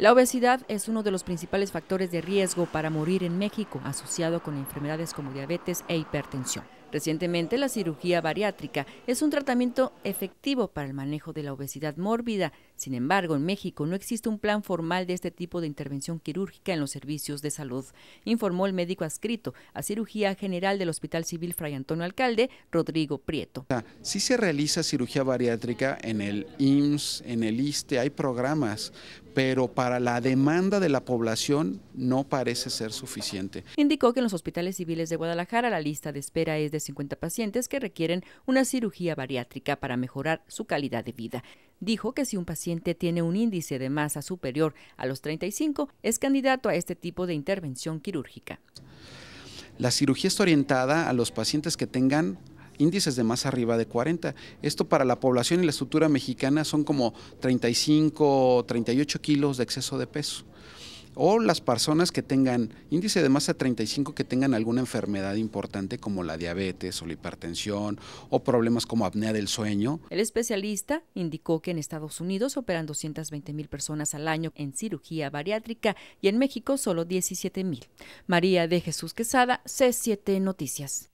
La obesidad es uno de los principales factores de riesgo para morir en México, asociado con enfermedades como diabetes e hipertensión. Recientemente, la cirugía bariátrica es un tratamiento efectivo para el manejo de la obesidad mórbida. Sin embargo, en México no existe un plan formal de este tipo de intervención quirúrgica en los servicios de salud, informó el médico adscrito a cirugía general del Hospital Civil Fray Antonio Alcalde, Rodrigo Prieto. Si se realiza cirugía bariátrica en el IMSS, en el ISTE, hay programas, pero para la demanda de la población no parece ser suficiente. Indicó que en los hospitales civiles de Guadalajara la lista de espera es de 50 pacientes que requieren una cirugía bariátrica para mejorar su calidad de vida. Dijo que si un paciente tiene un índice de masa superior a los 35, es candidato a este tipo de intervención quirúrgica. La cirugía está orientada a los pacientes que tengan índices de más arriba de 40. Esto para la población y la estructura mexicana son como 35, 38 kilos de exceso de peso o las personas que tengan índice de más masa 35 que tengan alguna enfermedad importante como la diabetes o la hipertensión o problemas como apnea del sueño. El especialista indicó que en Estados Unidos operan 220 mil personas al año en cirugía bariátrica y en México solo 17 mil. María de Jesús Quesada, C7 Noticias.